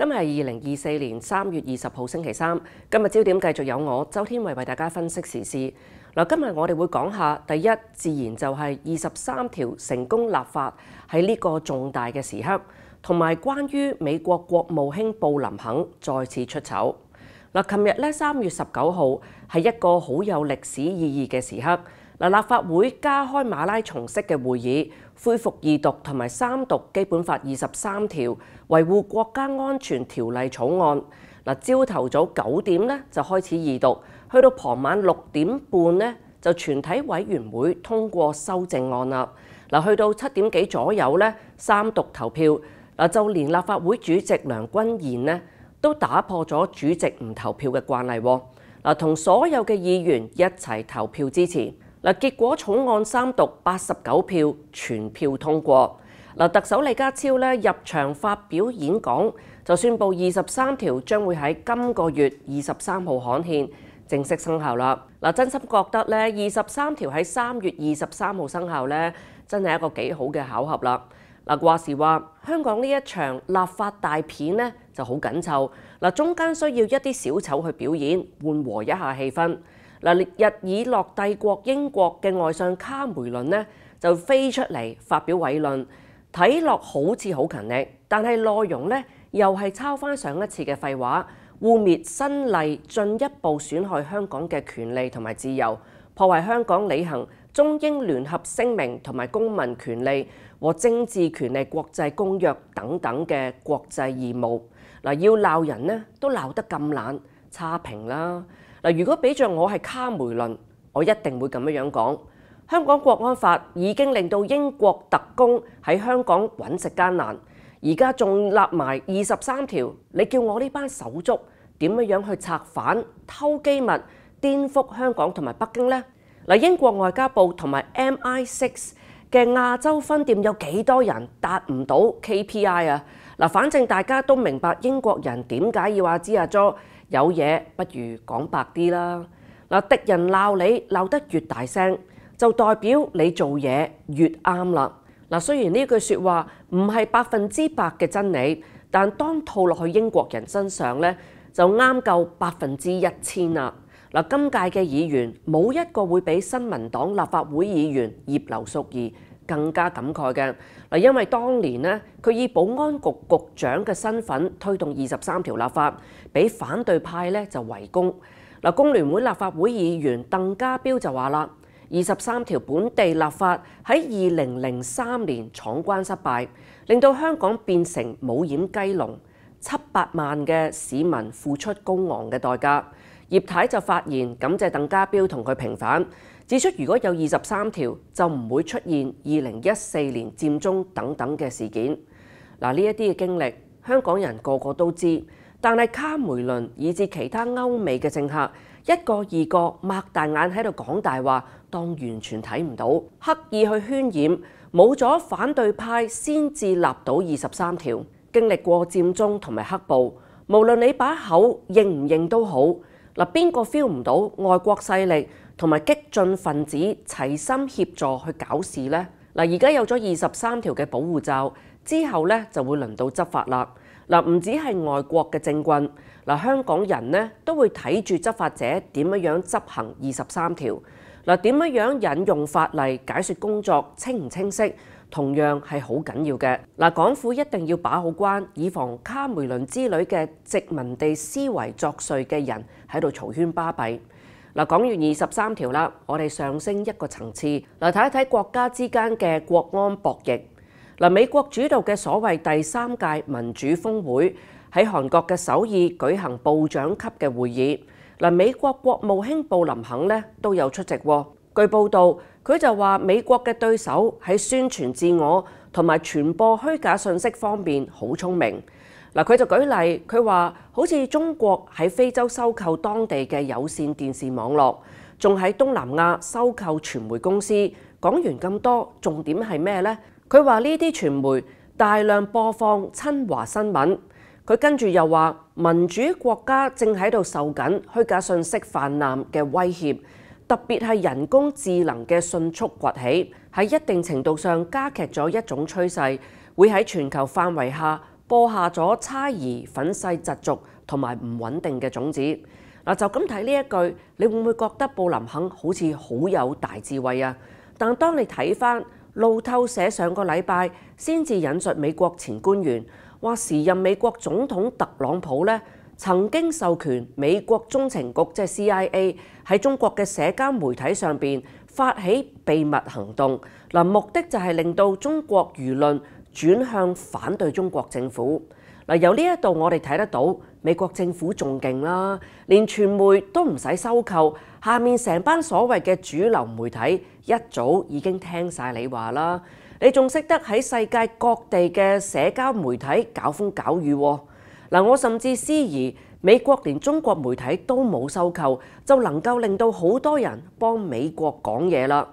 今日系二零二四年三月二十號星期三。今日焦點繼續有我周天伟為大家分析時事。嗱，今日我哋會講下第一，自然就係二十三條成功立法喺呢個重大嘅時刻，同埋關於美國國務卿布林肯再次出丑。嗱，琴日咧三月十九號係一個好有歷史意義嘅時刻。嗱，立法會加開馬拉松式嘅會議。恢復二讀同埋三讀《基本法》二十三條、維護國家安全條例草案。嗱，朝頭早九點咧就開始二讀，去到傍晚六點半咧就全體委員會通過修正案啦。嗱，去到七點幾左右咧三讀投票。嗱，就連立法會主席梁君彥咧都打破咗主席唔投票嘅慣例，嗱同所有嘅議員一齊投票支持。嗱，結果草案三讀八十九票全票通過。嗱，特首李家超咧入場發表演講，就宣布二十三條將會喺今個月二十三號刊憲正式生效啦。嗱，真心覺得咧二十三條喺三月二十三號生效咧，真係一個幾好嘅巧合啦。嗱，話時話香港呢一場立法大片咧就好緊湊，嗱中間需要一啲小丑去表演緩和一下氣氛。嗱，日耳落帝國英國嘅外相卡梅倫咧，就飛出嚟發表詆論，睇落好似好勤力，但係內容咧又係抄翻上一次嘅廢話，污蔑新例進一步損害香港嘅權利同埋自由，破壞香港履行中英聯合聲明同埋公民權利和政治權利國際公約等等嘅國際義務。嗱，要鬧人咧都鬧得咁懶，差評啦！嗱，如果比着我係卡梅倫，我一定會咁樣樣講。香港國安法已經令到英國特工喺香港揾食艱難，而家仲立埋二十三條，你叫我呢班手足點樣樣去拆反、偷機密、顛覆香港同埋北京呢？嗱，英國外交部同埋 MI6 嘅亞洲分店有幾多人達唔到 KPI 啊？嗱，反正大家都明白英國人點解要阿芝阿 jo。有嘢不如講白啲啦！嗱，敵人鬧你鬧得越大聲，就代表你做嘢越啱啦！嗱，雖然呢句説話唔係百分之百嘅真理，但當套落去英國人身上咧，就啱夠百分之一千啦！嗱，今屆嘅議員冇一個會比新民黨立法會議員葉劉淑儀。更加感慨嘅嗱，因为当年呢，佢以保安局局长嘅身份推动二十三条立法，俾反对派咧就围攻。嗱，工联会立法会议员邓家彪就话啦：，二十三条本地立法喺二零零三年闯关失败，令到香港变成冇掩鸡笼，七百万嘅市民付出高昂嘅代价。叶太就发言感谢邓家彪同佢平反。指出，如果有二十三條，就唔會出現二零一四年佔中等等嘅事件。嗱，呢一啲嘅經歷，香港人個個都知。但係卡梅倫以至其他歐美嘅政客，一個二個擘大眼喺度講大話，當完全睇唔到，刻意去渲染，冇咗反對派先至立到二十三條。經歷過佔中同埋黑暴，無論你把口認唔認都好，嗱邊個 feel 唔到外國勢力？同埋激進分子齊心協助去搞事呢？嗱而家有咗二十三條嘅保護罩之後咧，就會輪到執法啦。嗱，唔止係外國嘅政棍，嗱香港人呢都會睇住執法者點樣樣執行二十三條。嗱點樣樣引用法例解説工作清唔清晰，同樣係好緊要嘅。嗱，港府一定要把好關，以防卡梅倫之類嘅殖民地思維作祟嘅人喺度嘈喧巴閉。嗱，講完二十三條啦，我哋上升一個層次，嚟睇一睇國家之間嘅國安博弈。嗱，美國主導嘅所謂第三屆民主峰會喺韓國嘅首爾舉行部長級嘅會議。嗱，美國國務卿布林肯咧都有出席。據報道，佢就話美國嘅對手喺宣傳自我同埋傳播虛假信息方面好聰明。嗱，佢就舉例，佢話好似中國喺非洲收購當地嘅有線電視網絡，仲喺東南亞收購傳媒公司。講完咁多，重點係咩呢？佢話呢啲傳媒大量播放親華新聞。佢跟住又話民主國家正喺度受緊虛假信息泛濫嘅威脅，特別係人工智能嘅迅速崛起，喺一定程度上加劇咗一種趨勢，會喺全球範圍下。播下咗差疑、粉世疾俗同埋唔穩定嘅種子。嗱，就咁睇呢一句，你會唔會覺得布林肯好似好有大智慧啊？但當你睇翻路透社上個禮拜，先至引述美國前官員話，時任美國總統特朗普咧曾經授權美國中情局即系 CIA 喺中國嘅社交媒體上邊發起秘密行動。嗱，目的就係令到中國輿論。轉向反對中國政府嗱，由呢一度我哋睇得到美國政府仲勁啦，連傳媒都唔使收購，下面成班所謂嘅主流媒體一早已經聽晒你話啦。你仲識得喺世界各地嘅社交媒體搞風搞雨嗱？我甚至思疑美國連中國媒體都冇收購，就能夠令到好多人幫美國講嘢啦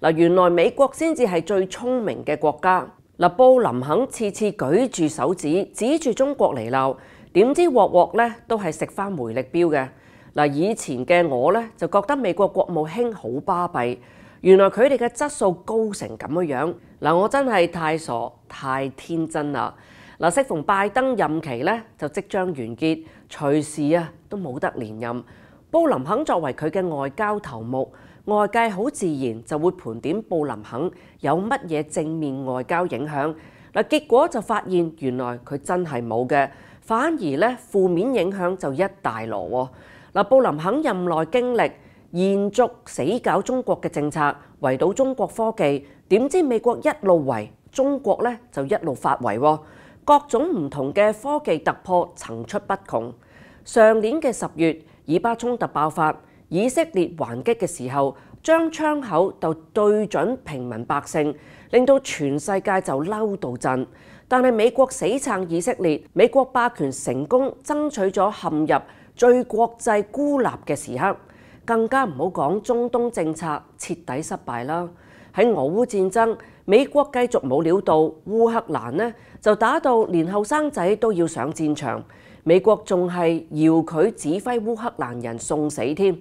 嗱。原來美國先至係最聰明嘅國家。嗱，布林肯次次舉住手指指住中國嚟鬧，點知鑊鑊咧都係食翻梅力標嘅。嗱，以前嘅我咧就覺得美國國務卿好巴閉，原來佢哋嘅質素高成咁樣樣。嗱，我真係太傻太天真啦。嗱，適逢拜登任期咧就即將完結，隨時啊都冇得連任。布林肯作為佢嘅外交頭目，外界好自然就會盤點布林肯有乜嘢正面外交影響嗱，結果就發現原來佢真係冇嘅，反而咧負面影響就一大攞嗱。布林肯任內經歷延續死搞中國嘅政策，圍堵中國科技，點知美國一路圍中國咧就一路發圍，各種唔同嘅科技突破層出不窮。上年嘅十月。以巴衝突爆發，以色列還擊嘅時候，將槍口就對準平民百姓，令到全世界就嬲到震。但係美國死撐以色列，美國霸權成功爭取咗陷入最國際孤立嘅時刻，更加唔好講中東政策徹底失敗啦。喺俄烏戰爭，美國繼續冇料到烏克蘭呢就打到連後生仔都要上戰場。美國仲係搖佢指揮烏克蘭人送死添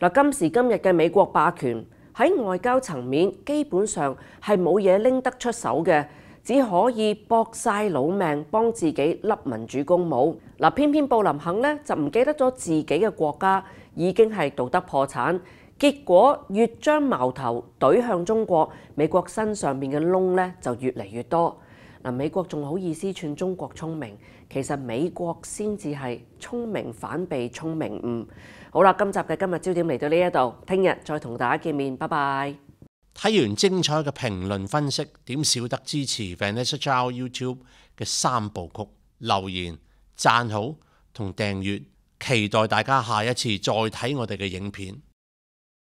嗱，今時今日嘅美國霸權喺外交層面基本上係冇嘢拎得出手嘅，只可以搏曬老命幫自己笠民主公母嗱。偏偏布林肯咧就唔記得咗自己嘅國家已經係道德破產，結果越將矛頭對向中國，美國身上面嘅窿咧就越嚟越多。嗱，美國仲好意思串中國聰明，其實美國先至係聰明反被聰明誤。好啦，今集嘅今日焦點嚟到呢一度，聽日再同大家見面，拜拜。睇完精彩嘅評論分析，點少得支持 Vanessa z h o YouTube 嘅三部曲？留言、贊好同訂閱，期待大家下一次再睇我哋嘅影片。